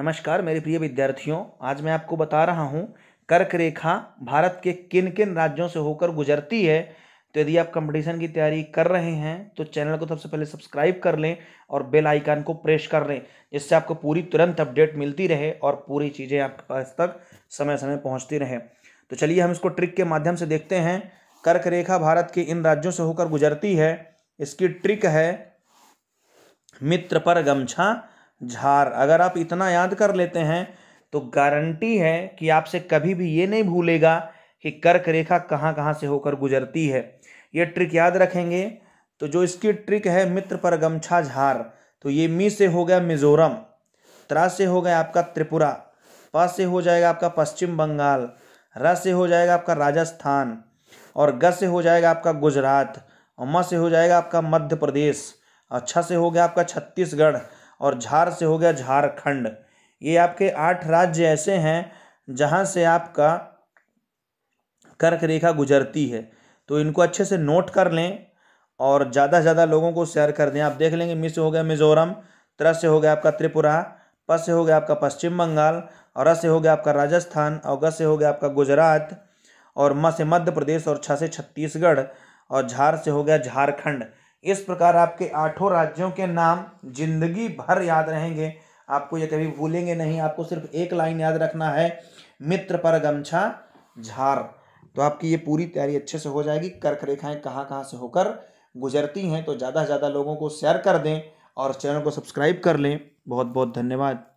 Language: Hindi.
नमस्कार मेरे प्रिय विद्यार्थियों आज मैं आपको बता रहा हूँ कर्क रेखा भारत के किन किन राज्यों से होकर गुजरती है तो यदि आप कंपटीशन की तैयारी कर रहे हैं तो चैनल को सबसे पहले सब्सक्राइब कर लें और बेल आइकन को प्रेस कर लें जिससे आपको पूरी तुरंत अपडेट मिलती रहे और पूरी चीज़ें आपके पास तक समय समय पहुँचती रहें तो चलिए हम इसको ट्रिक के माध्यम से देखते हैं कर्क रेखा भारत के इन राज्यों से होकर गुजरती है इसकी ट्रिक है मित्र पर गमछा झार अगर आप इतना याद कर लेते हैं तो गारंटी है कि आपसे कभी भी ये नहीं भूलेगा कि कर्क रेखा कहाँ कहाँ से होकर गुजरती है ये ट्रिक याद रखेंगे तो जो इसकी ट्रिक है मित्र पर गमछा झार तो ये मी से हो गया मिजोरम त्रा से हो गया आपका त्रिपुरा प से हो जाएगा आपका पश्चिम बंगाल र से हो जाएगा आपका राजस्थान और ग से हो जाएगा आपका गुजरात और म से हो जाएगा आपका मध्य प्रदेश और छ से हो गया आपका छत्तीसगढ़ और झार से हो गया झारखंड ये आपके आठ राज्य ऐसे हैं जहाँ से आपका कर्क रेखा गुजरती है तो इनको अच्छे से नोट कर लें और ज़्यादा से ज़्यादा लोगों को शेयर कर दें आप देख लेंगे मिस हो गया मिजोरम त्र से हो गया आपका त्रिपुरा प से हो गया आपका पश्चिम बंगाल और से हो गया आपका राजस्थान और ग से हो गया आपका गुजरात और म से मध्य प्रदेश और छ से छत्तीसगढ़ और झार से हो गया झारखंड इस प्रकार आपके आठों राज्यों के नाम जिंदगी भर याद रहेंगे आपको ये कभी भूलेंगे नहीं आपको सिर्फ एक लाइन याद रखना है मित्र पर गमछा झार तो आपकी ये पूरी तैयारी अच्छे से हो जाएगी कर्क रेखाएं कहाँ कहाँ से होकर गुजरती हैं तो ज़्यादा से ज़्यादा लोगों को शेयर कर दें और चैनल को सब्सक्राइब कर लें बहुत बहुत धन्यवाद